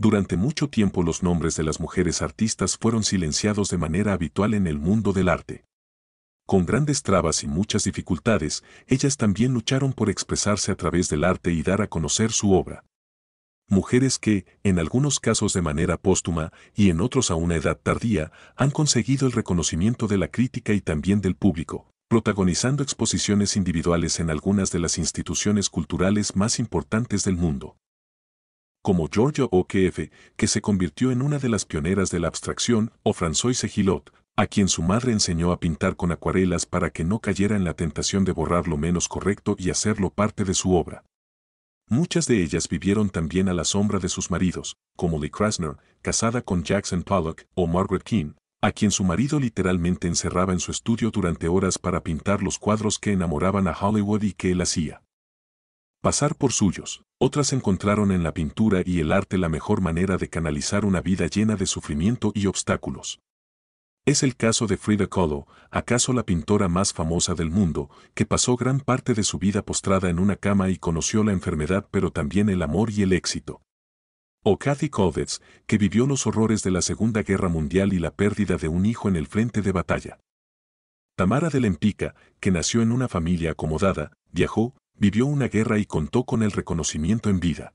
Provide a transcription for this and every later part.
Durante mucho tiempo los nombres de las mujeres artistas fueron silenciados de manera habitual en el mundo del arte. Con grandes trabas y muchas dificultades, ellas también lucharon por expresarse a través del arte y dar a conocer su obra. Mujeres que, en algunos casos de manera póstuma y en otros a una edad tardía, han conseguido el reconocimiento de la crítica y también del público, protagonizando exposiciones individuales en algunas de las instituciones culturales más importantes del mundo como Georgia O'Keeffe, que se convirtió en una de las pioneras de la abstracción, o Françoise Gilot, a quien su madre enseñó a pintar con acuarelas para que no cayera en la tentación de borrar lo menos correcto y hacerlo parte de su obra. Muchas de ellas vivieron también a la sombra de sus maridos, como Lee Krasner, casada con Jackson Pollock, o Margaret King, a quien su marido literalmente encerraba en su estudio durante horas para pintar los cuadros que enamoraban a Hollywood y que él hacía pasar por suyos. Otras encontraron en la pintura y el arte la mejor manera de canalizar una vida llena de sufrimiento y obstáculos. Es el caso de Frida Kahlo, acaso la pintora más famosa del mundo, que pasó gran parte de su vida postrada en una cama y conoció la enfermedad pero también el amor y el éxito. O Kathy kovacs que vivió los horrores de la Segunda Guerra Mundial y la pérdida de un hijo en el frente de batalla. Tamara de Lempica, que nació en una familia acomodada, viajó, vivió una guerra y contó con el reconocimiento en vida.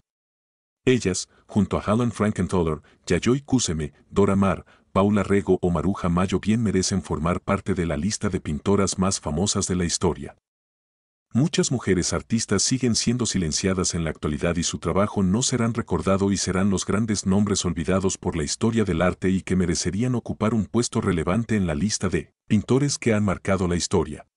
Ellas, junto a Helen Frankenthaler, Yayoi Kuseme, Dora Mar, Paula Rego o Maruja Mayo bien merecen formar parte de la lista de pintoras más famosas de la historia. Muchas mujeres artistas siguen siendo silenciadas en la actualidad y su trabajo no serán recordado y serán los grandes nombres olvidados por la historia del arte y que merecerían ocupar un puesto relevante en la lista de pintores que han marcado la historia.